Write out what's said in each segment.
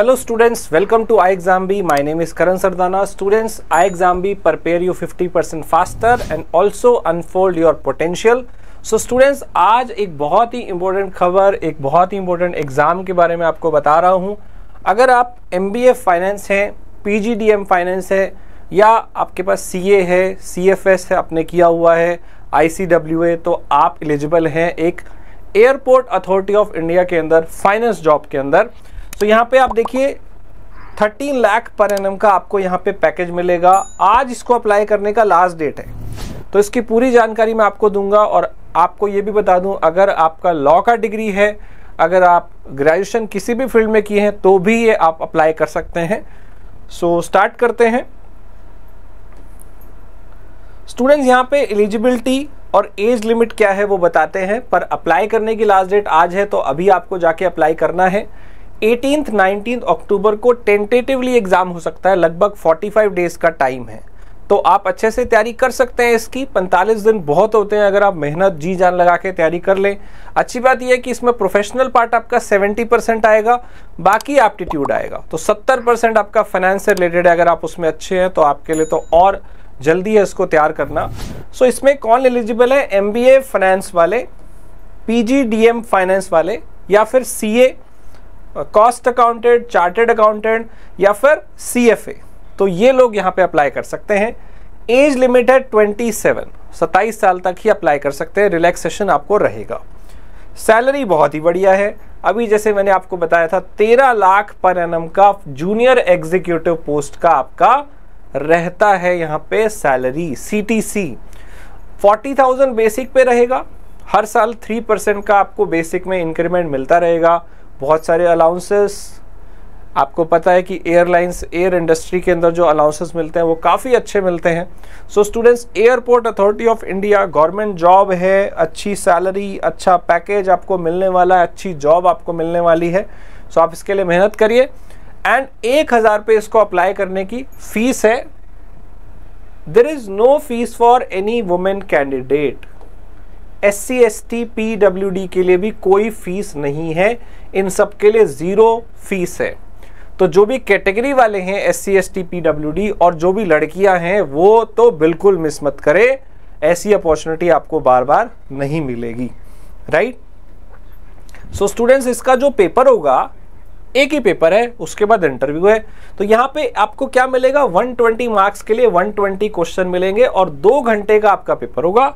hello students welcome to exam B my name is Karan Sardana students I exam B prepare you fifty 50% faster and also unfold your potential so students आज एक बहुत ही important खबर एक बहुत ही important exam के बारे में आपको बता रहा हूँ अगर आप एम बी ए फाइनेंस हैं P G D M finance है या आपके पास सी ए है सी एफ एस है आपने किया हुआ है आई सी डब्ल्यू ए तो आप एलिजिबल हैं एक एयरपोर्ट अथॉरिटी ऑफ इंडिया के अंदर फाइनेंस जॉब के अंदर तो यहाँ पे आप देखिए 13 लाख पर एन का आपको यहाँ पे पैकेज मिलेगा आज इसको अप्लाई करने का लास्ट डेट है तो इसकी पूरी जानकारी मैं आपको दूंगा और आपको ये भी बता दूं अगर आपका लॉ का डिग्री है अगर आप ग्रेजुएशन किसी भी फील्ड में किए हैं तो भी ये आप अप्लाई कर सकते हैं सो so, स्टार्ट करते हैं स्टूडेंट्स यहाँ पे एलिजिबिलिटी और एज लिमिट क्या है वो बताते हैं पर अप्लाई करने की लास्ट डेट आज है तो अभी आपको जाके अप्लाई करना है एटीन नाइनटीन अक्टूबर को टेंटेटिवली एग्ज़ाम हो सकता है लगभग 45 डेज़ का टाइम है तो आप अच्छे से तैयारी कर सकते हैं इसकी 45 दिन बहुत होते हैं अगर आप मेहनत जी जान लगा के तैयारी कर लें अच्छी बात यह है कि इसमें प्रोफेशनल पार्ट आपका 70 परसेंट आएगा बाकी एप्टीट्यूड आएगा तो 70 परसेंट आपका फाइनेंस से रिलेटेड है अगर आप उसमें अच्छे हैं तो आपके लिए तो और जल्दी है इसको तैयार करना सो इसमें कौन एलिजिबल है एम फाइनेंस वाले पी फाइनेंस वाले या फिर C cost accountant chartered accountant या फिर सीएफए तो ये लोग यहाँ पे अप्लाई कर सकते हैं एज लिमिट है सेवन सत्ताईस साल तक ही अप्लाई कर सकते हैं रिलैक्सेशन आपको रहेगा सैलरी बहुत ही बढ़िया है अभी जैसे मैंने आपको बताया था तेरह लाख पर एनम का जूनियर एग्जीक्यूटिव पोस्ट का आपका रहता है यहाँ पे salary C T C forty thousand basic pay रहेगा हर साल थ्री परसेंट का आपको बेसिक में इंक्रीमेंट मिलता रहेगा बहुत सारे अलाउंसेस आपको पता है कि एयरलाइंस एयर इंडस्ट्री के अंदर जो अलाउंसेस मिलते हैं वो काफ़ी अच्छे मिलते हैं so students airport authority of India government job है अच्छी सैलरी अच्छा पैकेज आपको मिलने वाला है अच्छी जॉब आपको मिलने वाली है सो so आप इसके लिए मेहनत करिए एंड एक हज़ार पे इसको अप्लाई करने की फीस है there is no fees for any women candidate S C S T P W D के लिए भी कोई फीस नहीं है इन सब के लिए ज़ीरो फीस है तो जो भी कैटेगरी वाले हैं S C S T P W D और जो भी लड़कियां हैं वो तो बिल्कुल मिस मत करें ऐसी अपॉर्चुनिटी आपको बार बार नहीं मिलेगी राइट सो स्टूडेंट्स इसका जो पेपर होगा एक ही पेपर है उसके बाद इंटरव्यू है तो यहां पे आपको क्या मिलेगा 120 मार्क्स के लिए 120 क्वेश्चन मिलेंगे और दो घंटे का आपका पेपर होगा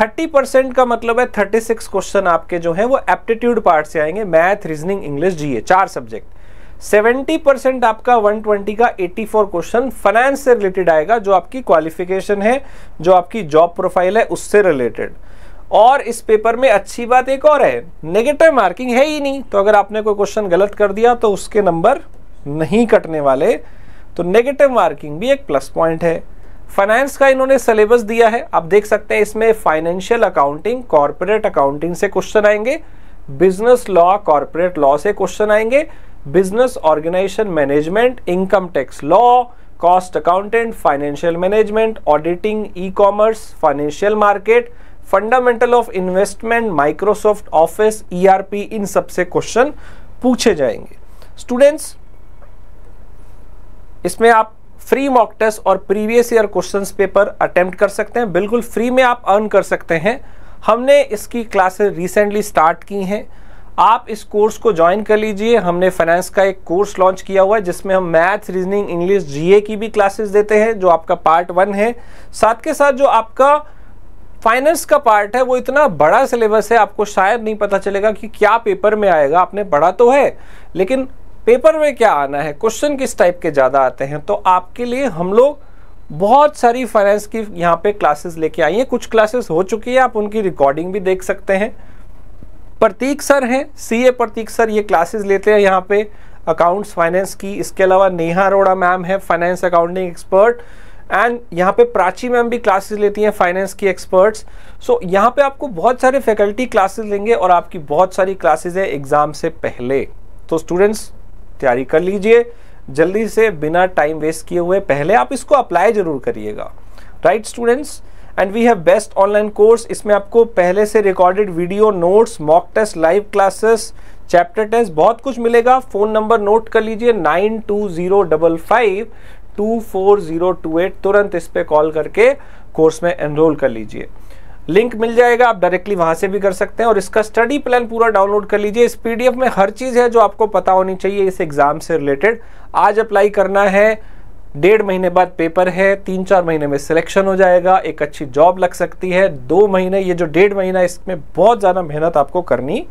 थर्टी परसेंट का मतलब है थर्टी सिक्स क्वेश्चन आपके जो है वो एप्टीट्यूड पार्ट से आएंगे मैथ रीजनिंग इंग्लिश जीए चार सब्जेक्ट सेवेंटी परसेंट आपका वन ट्वेंटी का एटी फोर क्वेश्चन फाइनेंस से रिलेटेड आएगा जो आपकी क्वालिफिकेशन है जो आपकी जॉब प्रोफाइल है उससे रिलेटेड और इस पेपर में अच्छी बात एक और है नेगेटिव मार्किंग है ही नहीं तो अगर आपने कोई क्वेश्चन गलत कर दिया तो उसके नंबर नहीं कटने वाले तो नेगेटिव मार्किंग भी एक प्लस पॉइंट है फाइनेंस का इन्होंने सिलेबस दिया है आप देख सकते हैं इसमें फाइनेंशियल अकाउंटिंग कॉरपोरेट अकाउंटिंग से क्वेश्चन आएंगे बिजनेस लॉ कॉरपोरेट लॉ से क्वेश्चन आएंगे business organisation management income tax law cost accountant financial management auditing e commerce financial market fundamental of investment Microsoft office ई इन सबसे क्वेश्चन पूछे जाएंगे students इसमें आप फ्री मॉक टेस्ट और previous year question paper attempt कर सकते हैं बिल्कुल फ्री में आप अर्न कर सकते हैं हमने इसकी क्लासेस रिसेंटली स्टार्ट की हैं आप इस कोर्स को ज्वाइन कर लीजिए हमने फाइनेंस का एक कोर्स लॉन्च किया हुआ है जिसमें हम मैथ्स रीजनिंग इंग्लिश जीए की भी क्लासेस देते हैं जो आपका पार्ट वन है साथ के साथ जो आपका फाइनेंस का पार्ट है वो इतना बड़ा सिलेबस है आपको शायद नहीं पता चलेगा कि क्या पेपर में आएगा आपने पढ़ा तो है लेकिन पेपर में क्या आना है क्वेश्चन किस टाइप के ज़्यादा आते हैं तो आपके लिए हम लोग बहुत सारी फाइनेंस की यहाँ पे क्लासेस लेके आई हैं कुछ क्लासेस हो चुकी है आप उनकी रिकॉर्डिंग भी देख सकते हैं प्रतीक सर हैं सी ए प्रतीक सर ये क्लासेस लेते हैं यहाँ पे अकाउंट्स फाइनेंस की इसके अलावा नेहा अरोड़ा मैम है फाइनेंस अकाउंटिंग एक्सपर्ट एंड यहाँ पे प्राची मैम भी क्लासेस लेती हैं फाइनेंस की एक्सपर्ट्स सो so, यहाँ पे आपको बहुत सारे फैकल्टी क्लासेस लेंगे और आपकी बहुत सारी क्लासेज है एग्ज़ाम से पहले तो स्टूडेंट्स तैयारी कर लीजिए जल्दी से बिना टाइम वेस्ट किए हुए पहले आप इसको अप्लाई जरूर करिएगा right students and we have best online course इसमें आपको पहले से recorded video notes mock test live classes chapter test बहुत कुछ मिलेगा फ़ोन नंबर नोट कर लीजिए nine two zero double five two four zero two eight तुरंत इस पर कॉल करके कोर्स में एनरोल कर लीजिए लिंक मिल जाएगा आप डायरेक्टली वहां से भी कर सकते हैं और इसका स्टडी प्लान पूरा डाउनलोड कर लीजिए इस पीडीएफ में हर चीज़ है जो आपको पता होनी चाहिए इस एग्ज़ाम से रिलेटेड आज अप्लाई करना है डेढ़ महीने बाद पेपर है तीन चार महीने में सिलेक्शन हो जाएगा एक अच्छी जॉब लग सकती है दो महीने ये जो डेढ़ महीना इसमें बहुत ज़्यादा मेहनत आपको करनी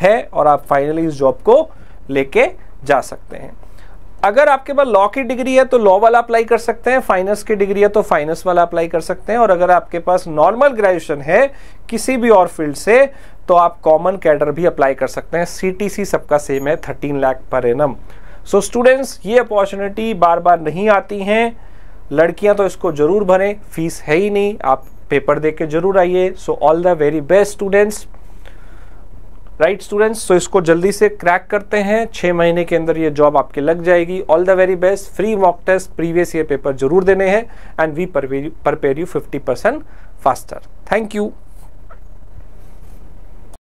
है और आप फाइनली इस जॉब को लेके जा सकते हैं अगर आपके पास लॉ की डिग्री है तो लॉ वाला अप्लाई कर सकते हैं फाइनेंस की डिग्री है तो फाइनेंस वाला अप्लाई कर सकते हैं और अगर आपके पास नॉर्मल ग्रेजुएशन है किसी भी और फील्ड से तो आप कॉमन कैडर भी अप्लाई कर सकते हैं सीटीसी सबका सेम है thirteen lakh per annum so students ये अपॉर्चुनिटी बार बार नहीं आती हैं लड़कियां तो इसको जरूर भरें फीस है ही नहीं आप पेपर दे के जरूर आइए so all the very best students right students so इसको जल्दी से क्रैक करते हैं छः महीने के अंदर ये जॉब आपके लग जाएगी all the very best free mock test previous year paper जरूर देने हैं and we prepare you fifty percent faster thank you